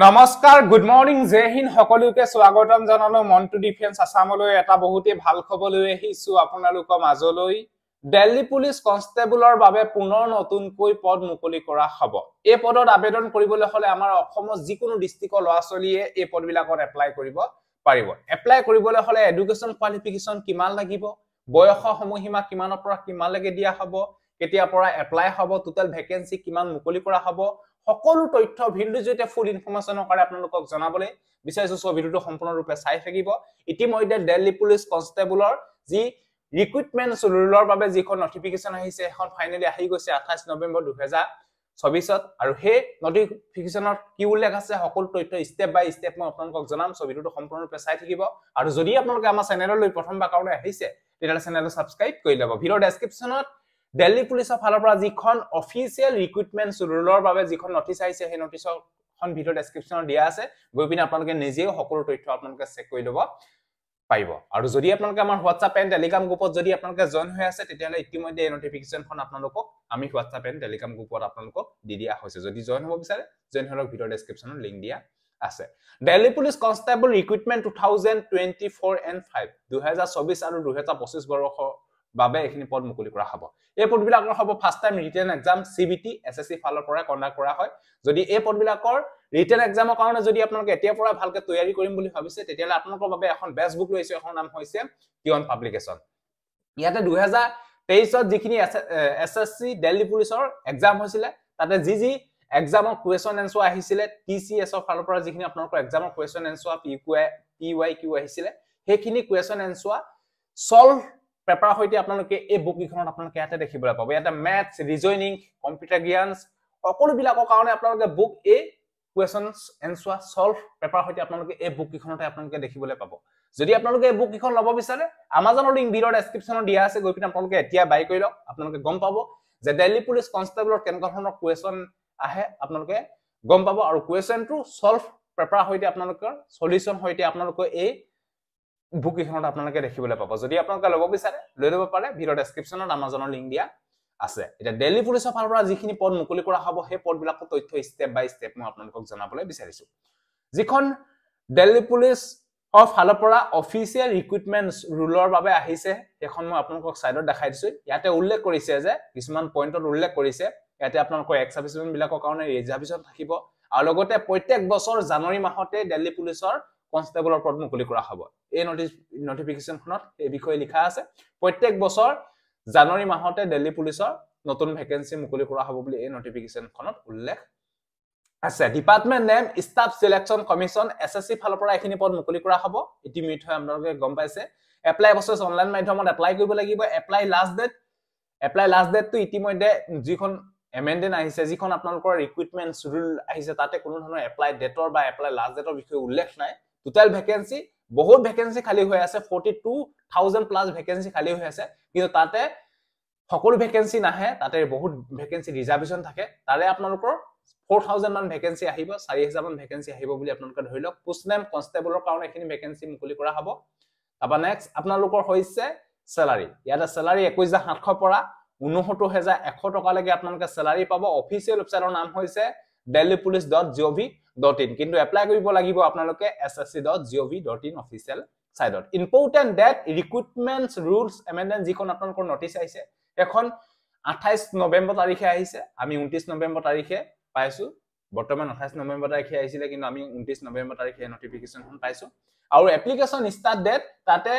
নমস্কাৰ good morning J হিন সকলোকে স্বাগতম জনালো মনটো ডিফেন্স আছামলৈ এটা বহুতেই ভাল খবৰ লৈ আহিছো আপোনালোকৰ মাজলৈ দিল্লী পুলিচ কনষ্টেবলৰ বাবে পুনৰ নতুনকৈ পদ মুকলি কৰা হ'ব এই পদত আবেদন কৰিবলৈ হ'লে আমাৰ অসমৰ যিকোনো ডিষ্ট্ৰিক্টৰ ল'ৰা ছোৱালীয়ে এই পদবিলাকত এপ্লাই কৰিব পাৰিব এপ্লাই কৰিবলৈ হ'লে এডুকেশ্যন কোৱালিফিকেশ্যন কিমান লাগিব বয়সৰ সময়সীমা কিমানৰ পৰা কিমানলৈকে দিয়া হ'ব কেতিয়াৰ পৰা এপ্লাই হ'ব টোটেল ভেকেঞ্চি কিমান মুকলি কৰা হ'ব সকলো তথ্য ভিডিওটো যেতিয়া ফুল ইনফৰ্মেশ্যনৰ কাৰণে আপোনালোকক জনাবলৈ বিচাৰিছো চ' ভিডিঅ'টো সম্পূৰ্ণৰূপে চাই থাকিব ইতিমধ্যে দিল্লী পুলিচ কনষ্টেবলৰ যি ৰিক্ৰুইটমেণ্ট ৰুলৰ বাবে যিখন নটিফিকেশ্যন আহিছে সেইখন ফাইনেলি আহি গৈছে আঠাইছ নৱেম্বৰ দুহেজাৰ চৌবিছত আৰু সেই নটিফিকেশ্যনত কি উল্লেখ আছে সকলো তথ্য ষ্টেপ বাই ষ্টেপ মই আপোনালোকক জনাম চ' ভিডিঅ'টো সম্পূৰ্ণৰূপে চাই থাকিব আৰু যদি আপোনালোকে আমাৰ চেনেললৈ প্ৰথমবাৰ কাৰণে আহিছে তেতিয়াহ'লে চেনেলটো ছাবস্ক্ৰাইব কৰি ল'ব ভিডিঅ' ডেছক্ৰিপশ্যনত দিল্লী পুলিচৰ ফালৰ পৰা যিখন অফিচিয়েল ৰিক্ৰুইটমেণ্ট ৰুলৰ বাবে যিখন নটিচ আহিছে সেই নটিচখন ভিডিঅ' ডেছক্ৰিপশ্যনত দিয়া আছে গৈ পিনে আপোনালোকে নিজেও সকলো তথ্য আপোনালোকে চেক কৰি ল'ব পাৰিব আৰু যদি আপোনালোকে আমাৰ হোৱাটছআপ এণ্ড টেলিগ্ৰাম গ্ৰুপত যদি আপোনালোকে জইন হৈ আছে তেতিয়াহ'লে ইতিমধ্যে এই নটিফিকেশ্যনখন আপোনালোকক আমি হোৱাটছআপ এণ্ড টেলিগ্ৰাম গ্ৰুপত আপোনালোকক দি দিয়া হৈছে যদি জইন হ'ব বিচাৰে জইন হ'লক ভিডিঅ' ডেছক্ৰিপশ্যনত লিংক দিয়া আছে Delhi police constable recruitment two thousand twenty four and five দুহেজাৰ চৌবিছ আৰু দুহেজাৰ পঁচিছ বৰ্ষৰ বাবে এইখিনি পদ মুকলি কৰা হ'ব এই পদবিলাকৰ হ'ব first time written exam C B T S S C ফালৰ পৰা কণ্ডাক্ট কৰা হয় যদি এই পদবিলাকৰ ৰিটেন এক্সামৰ কাৰণে যদি আপোনালোকে এতিয়াৰ পৰা ভালকৈ তৈয়াৰী কৰিম বুলি ভাবিছে তেতিয়াহ'লে আপোনালোকৰ বাবে এখন বেষ্ট বুক লৈছোঁ এখন নাম হৈছে কিয়ন পাব্লিকেশ্যন ইয়াতে দুহেজাৰ তেইছত যিখিনি এছ এছ চি দিল্লী পুলিচৰ এক্সাম হৈছিলে তাতে যি যি এক্সামৰ কুৱেশ্যন এনচাৰ আহিছিলে টি চি এছৰ ফালৰ পৰা যিখিনি আপোনালোকৰ এক্সামৰ question answer P P Y Q আহিছিলে সেইখিনি কুৱেশ্যন এনচাৰ চল্ভ পেপাৰৰ সৈতে আপোনালোকে এই বুককেইখনত আপোনালোকে ইয়াতে দেখিবলৈ পাব ইয়াতে মেথছ ৰিজনিং কম্পিউটাৰ জ্ঞানচ সকলোবিলাকৰ কাৰণে আপোনালোকে বুক এই কুৱেশ্যন এনচাৰ চল্ভ পেপাৰৰ সৈতে আপোনালোকে এই বুককেইখনতে আপোনালোকে দেখিবলৈ পাব যদি আপোনালোকে এই বুককেইখন ল'ব বিচাৰে আমাজনৰ লিংক বিলৰ ডেছক্ৰিপশ্যনত দিয়া আছে গৈ পিনে আপোনালোকে এতিয়া বাই কৰি লওক আপোনালোকে গম পাব যে দিল্লী পুলিচ কনষ্টেবলৰ কেনেকুৱা ধৰণৰ কুৱেশ্যন আহে আপোনালোকে গম পাব আৰু কুৱেশ্যনটো চল্ভ পেপাৰ সৈতে আপোনালোকৰ চলিউশ্যন সৈতে আপোনালোকৰ এই বুক এইখনত আপোনালোকে দেখিবলৈ পাব যদি আপোনালোকে ল'ব বিচাৰে লৈ ল'ব পাৰে ভিডিঅ' ডেছক্ৰিপশ্যনত আমাজনৰ লিংক দিয়া আছে এতিয়া দিল্লী পুলিচৰ ফালৰ পৰা যিখিনি পদ মুকলি কৰা হ'ব সেই পদবিলাকৰ তথ্য ষ্টেপ বাই ষ্টেপ মই আপোনালোকক জনাবলৈ বিচাৰিছোঁ যিখন দিল্লী পুলিচৰ ফালৰ পৰা অফিচিয়েল ৰিক্ৰুইটমেণ্ট ৰুলৰ বাবে আহিছে সেইখন মই আপোনালোকক ছাইডত দেখাই দিছোঁ ইয়াতে উল্লেখ কৰিছে যে কিছুমান পইণ্টত উল্লেখ কৰিছে ইয়াতে আপোনালোকৰ এক্স চাৰ্ভিচমেনবিলাকৰ কাৰণে ৰিজাৰ্ভেশ্যন থাকিব আৰু লগতে প্ৰত্যেক বছৰ জানুৱাৰী মাহতে দিল্লী পুলিচৰ কনষ্টেবলৰ পদ মুকলি কৰা হ'ব এই নটি নটিফিকেশ্যনখনত এই বিষয়ে লিখা আছে প্ৰত্যেক বছৰ জানুৱাৰী মাহতে দিল্লী পুলিচৰ নতুন ভেকেঞ্চি মুকলি কৰা হ'ব বুলি এই নটিফিকেশ্যনখনত উল্লেখ আছে department name staff selection commission S S C ফালৰ পৰা এইখিনি পদ মুকলি কৰা হ'ব ইতিমধ্যে আপোনালোকে গম পাইছে এপ্লাই প্ৰচেছ অনলাইন মাধ্যমত এপ্লাই কৰিব লাগিব apply last date apply last ডেটটো ইতিমধ্যে যিখন এমেণ্ডেণ্ট আহিছে যিখন আপোনালোকৰ ৰিকুইটমেণ্ট শ্বেডুল আহিছে তাতে কোনো ধৰণৰ এপ্লাই ডেটৰ বা এপ্লাই লাষ্ট ডেটৰ বিষয়ে উল্লেখ নাই টোটেল ভেকেঞ্চি বহুত ভেকেঞ্চি খালী হৈ আছে forty two thousand plus vacancy খালী হৈ আছে কিন্তু তাতে সকলো ভেকেঞ্চি নাহে তাতে বহুত ভেকেঞ্চি ৰিজাৰ্ভেশ্যন থাকে তাৰে আপোনালোকৰ ফ'ৰ থাউজেণ্ড মান ভেকেঞ্চি আহিব চাৰি হেজাৰমান ভেকেঞ্চি আহিব বুলি আপোনালোকে ধৰি লওক পোষ্ট নেম কনষ্টেবলৰ কাৰণে এইখিনি ভেকেঞ্চি মুকলি কৰা হ'ব তাৰপৰা নেক্সট আপোনালোকৰ হৈছে চেলাৰী ইয়াতে চেলাৰী একৈছ হাজাৰ সাতশৰ পৰা ঊনসত্তৰ হেজাৰ এশ টকালৈকে আপোনালোকে চেলাৰী পাব অফিচিয়েল ৱেবছাইটৰ নাম হৈছে Delhi police dot G O' V dot in কিন্তু এপ্লাই কৰিব লাগিব আপোনালোকে S S C dot G O' V dot in official ছাইডত important date recruitment rules amendment যিখন আপোনালোকৰ নটিচ আহিছে সেইখন আঠাইছ নৱেম্বৰ তাৰিখে আহিছে আমি ঊনত্ৰিছ নৱেম্বৰ তাৰিখে পাইছোঁ বৰ্তমান আঠাইছ নৱেম্বৰ তাৰিখে আহিছিলে কিন্তু আমি ঊনত্ৰিছ নৱেম্বৰ তাৰিখে নটিফিকেশ্যনখন পাইছোঁ আৰু এপ্লিকেশ্যন ষ্টাৰ্ট ডেট তাতে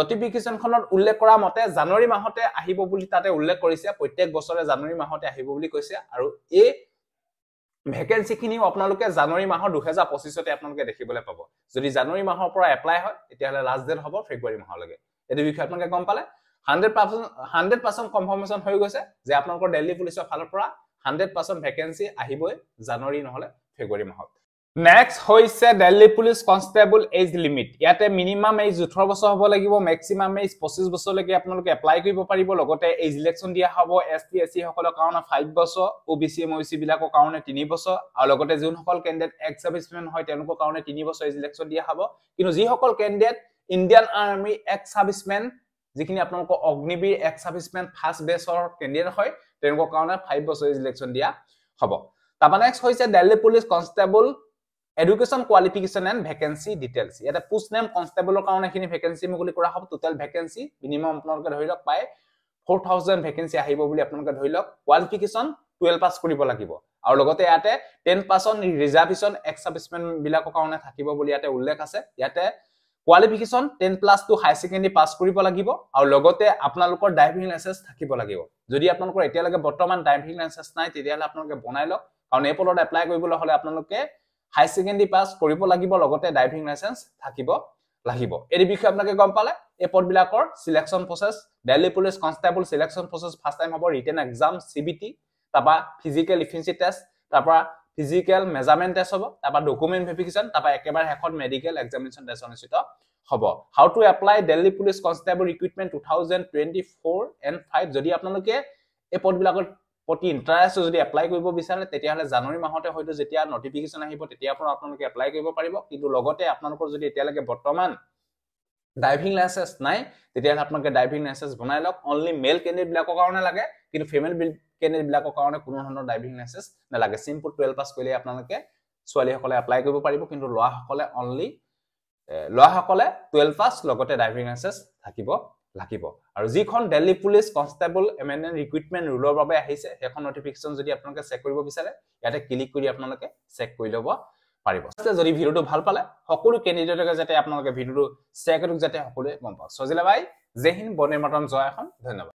নটিফিকেশ্যনখনত উল্লেখ কৰা মতে জানুৱাৰী মাহতে আহিব বুলি তাতে উল্লেখ কৰিছে প্ৰত্যেক বছৰে জানুৱাৰী মাহতে আহিব বুলি কৈছে আৰু এই ভেকেঞ্চিখিনি আপোনালোকে জানুৱাৰী মাহৰ দুহেজাৰ পঁচিছতে আপোনালোকে দেখিবলৈ পাব যদি জানুৱাৰী মাহৰ পৰা এপ্লাই হয় তেতিয়াহ'লে লাষ্ট ডেট হ'ব ফেব্ৰুৱাৰী মাহলৈকে এইটো বিষয়ে আপোনালোকে গম পালে hundred percent hundred percent confirmation হৈ গৈছে যে আপোনালোকৰ দিল্লী পুলিচৰ ফালৰ পৰা হাণ্ড্ৰেড পাৰ্চেণ্ট ভেকেঞ্চি আহিবই জানুৱাৰী নহ'লে ফেব্ৰুৱাৰী মাহত Next, who is a Delhi Police Constable age limit? Yet a minimum age of 12 years old, like maximum age 25 years old. Like you apply for the paper, like that age election. Dia have a STSC. How call account of five years old. OBC, MOC, Bila ko account of three years old. Like that June call candidate ex-servicemen. How tell ko account of three years old age election. Dia have. You know, who call candidate Indian Army ex-servicemen. Zikini apnolko Ognibi ex-servicemen fast base or candidate. How tell ko account of five years old age election. Dia have. Taba next, who is a Delhi Police Constable? Education qualification and vacancy details ইয়াতে post name কনষ্টেবলৰ কাৰণে এইখিনি vacancy মুকলি কৰা হ'ব total vacancy minimum আপোনালোকে ধৰি লওক প্ৰায় ফ'ৰ থাউজেণ্ড ভেকেঞ্চি আহিব বুলি আপোনালোকে ধৰি লওক কোৱালিফিকেশ্যন টুৱেলভ পাছ কৰিব লাগিব আৰু লগতে ইয়াতে টেন পাৰ্চন ৰিজাৰ্ভেশ্যন এক্সাৰ্ভিচমেণ্টবিলাকৰ কাৰণে থাকিব বুলি ইয়াতে উল্লেখ আছে ইয়াতে qualification ten plus two higher secondary pass কৰিব লাগিব আৰু লগতে আপোনালোকৰ ড্ৰাইভিং লাইচেঞ্চ থাকিব লাগিব যদি আপোনালোকৰ এতিয়ালৈকে বৰ্তমান ড্ৰাইভিং লাইচেঞ্চ নাই তেতিয়াহ'লে আপোনালোকে বনাই লওক কাৰণ এই পলত এপ্লাই কৰিবলৈ হ'লে আপোনালোকে হাই ছেকেণ্ডেৰী পাছ কৰিব লাগিব লগতে ড্ৰাইভিং লাইচেঞ্চ থাকিব লাগিব এই বিষয়ে আপোনালোকে গম পালে এই পদবিলাকৰ selection process Delhi police constable selection process first time হ'ব written exam C B T তাৰপৰা ফিজিকেল ইফিনচি টেষ্ট তাৰপৰা ফিজিকেল মেজাৰমেণ্ট টেষ্ট হ'ব তাৰপৰা ডকুমেণ্ট ভেৰিফিকেশ্যন তাৰপৰা একেবাৰে শেষত মেডিকেল এক্সামিনেশ্যন টেষ্ট অনুষ্ঠিত হ'ব how to apply Delhi police constable recruitment two thousand twenty four and five যদি আপোনালোকে এই পদবিলাকত প্ৰতি ইণ্টাৰেষ্টটো যদি এপ্লাই কৰিব বিচাৰে তেতিয়াহ'লে জানুৱাৰী মাহতে হয়তো যেতিয়া নটিফিকেশ্যন আহিব তেতিয়াৰ পৰা আপোনালোকে এপ্লাই কৰিব পাৰিব কিন্তু লগতে আপোনালোকৰ যদি এতিয়ালৈকে বৰ্তমান ড্ৰাইভিং লাইচেঞ্চ নাই তেতিয়াহ'লে আপোনালোকে ড্ৰাইভিং লাইচেঞ্চ বনাই লওক অনলি মেল কেণ্ডিডেটবিলাকৰ কাৰণে লাগে কিন্তু ফিমেল কেণ্ডিডেটবিলাকৰ কাৰণে কোনো ধৰণৰ ড্ৰাইভিং লাইচেঞ্চ নালাগে চিম্পল টুৱেলভ পাছ কৰিলে আপোনালোকে ছোৱালীসকলে এপ্লাই কৰিব পাৰিব কিন্তু ল'ৰাসকলে অনলি ল'ৰাসকলে টুৱেলভ পাছ লগতে ড্ৰাইভিং লাইচেঞ্চ থাকিব লাগিব আৰু যিখন Delhi police constable M N N recruitment ৰুলৰ বাবে আহিছে সেইখন নটিফিকেশ্যন যদি আপোনালোকে চেক কৰিব বিচাৰে ইয়াতে ক্লিক কৰি আপোনালোকে চেক কৰি ল'ব পাৰিব যদি ভিডিঅ'টো ভাল পালে সকলো কেণ্ডিডেটকে যাতে আপোনালোকে ভিডিঅ'টো চেক কৰি যাতে সকলোৱে গম পাওক চজিলা বাই জেহিন বনে মাতন জয় এখন ধন্যবাদ